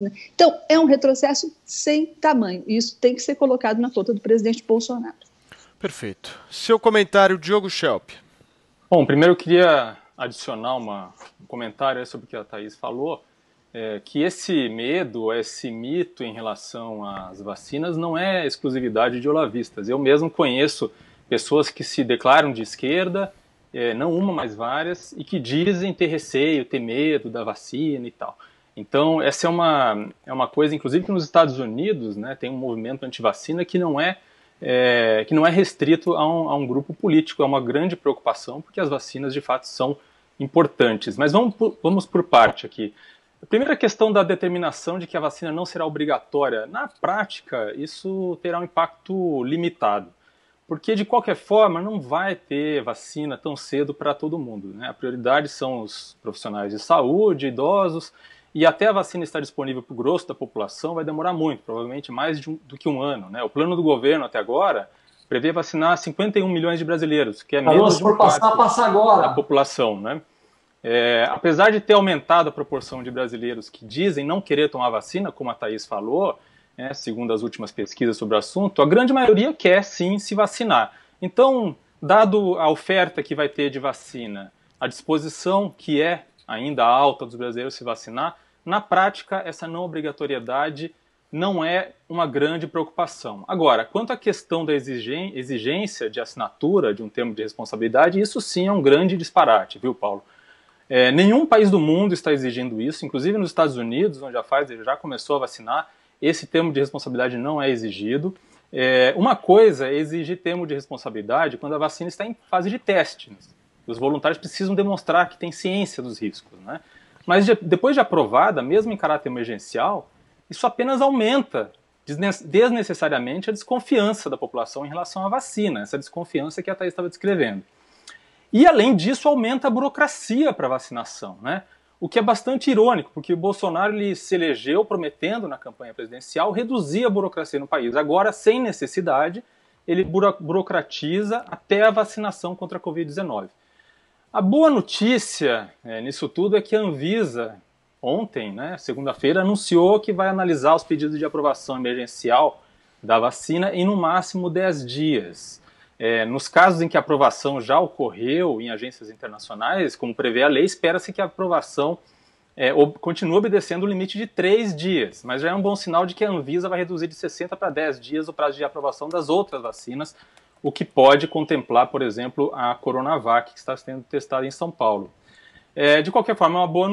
Né? Então, é um retrocesso sem tamanho. E isso tem que ser colocado na conta do presidente Bolsonaro. Perfeito. Seu comentário, Diogo Schelp. Bom, primeiro eu queria adicionar uma, um comentário sobre o que a Thaís falou, é, que esse medo, esse mito em relação às vacinas não é exclusividade de olavistas. Eu mesmo conheço pessoas que se declaram de esquerda, é, não uma, mas várias, e que dizem ter receio, ter medo da vacina e tal. Então, essa é uma, é uma coisa, inclusive, que nos Estados Unidos né, tem um movimento antivacina que não é, é que não é restrito a um, a um, grupo político. É uma grande preocupação, porque as vacinas, de fato, são importantes. Mas vamos por, vamos por parte aqui. A primeira questão da determinação de que a vacina não será obrigatória. Na prática, isso terá um impacto limitado. Porque, de qualquer forma, não vai ter vacina tão cedo para todo mundo. Né? A prioridade são os profissionais de saúde, idosos e até a vacina estar disponível para o grosso da população vai demorar muito, provavelmente mais um, do que um ano. Né? O plano do governo até agora prevê vacinar 51 milhões de brasileiros, que é menos Alô, se for passar, passa agora. da população. Né? É, apesar de ter aumentado a proporção de brasileiros que dizem não querer tomar vacina, como a Thaís falou, né, segundo as últimas pesquisas sobre o assunto, a grande maioria quer sim se vacinar. Então, dado a oferta que vai ter de vacina, a disposição que é ainda alta dos brasileiros se vacinar, na prática, essa não obrigatoriedade não é uma grande preocupação. Agora, quanto à questão da exigência de assinatura de um termo de responsabilidade, isso sim é um grande disparate, viu, Paulo? É, nenhum país do mundo está exigindo isso, inclusive nos Estados Unidos, onde a Pfizer já começou a vacinar, esse termo de responsabilidade não é exigido. É, uma coisa é exigir termo de responsabilidade quando a vacina está em fase de teste. Os voluntários precisam demonstrar que tem ciência dos riscos, né? Mas de, depois de aprovada, mesmo em caráter emergencial, isso apenas aumenta desnecessariamente a desconfiança da população em relação à vacina, essa desconfiança que a Thais estava descrevendo. E além disso, aumenta a burocracia para a vacinação, né? O que é bastante irônico, porque o Bolsonaro ele se elegeu prometendo na campanha presidencial reduzir a burocracia no país. Agora, sem necessidade, ele burocratiza até a vacinação contra a Covid-19. A boa notícia é, nisso tudo é que a Anvisa, ontem, né, segunda-feira, anunciou que vai analisar os pedidos de aprovação emergencial da vacina em no máximo 10 dias. É, nos casos em que a aprovação já ocorreu em agências internacionais, como prevê a lei, espera-se que a aprovação é, continue obedecendo o limite de 3 dias, mas já é um bom sinal de que a Anvisa vai reduzir de 60 para 10 dias o prazo de aprovação das outras vacinas o que pode contemplar, por exemplo, a Coronavac, que está sendo testada em São Paulo. É, de qualquer forma, é uma boa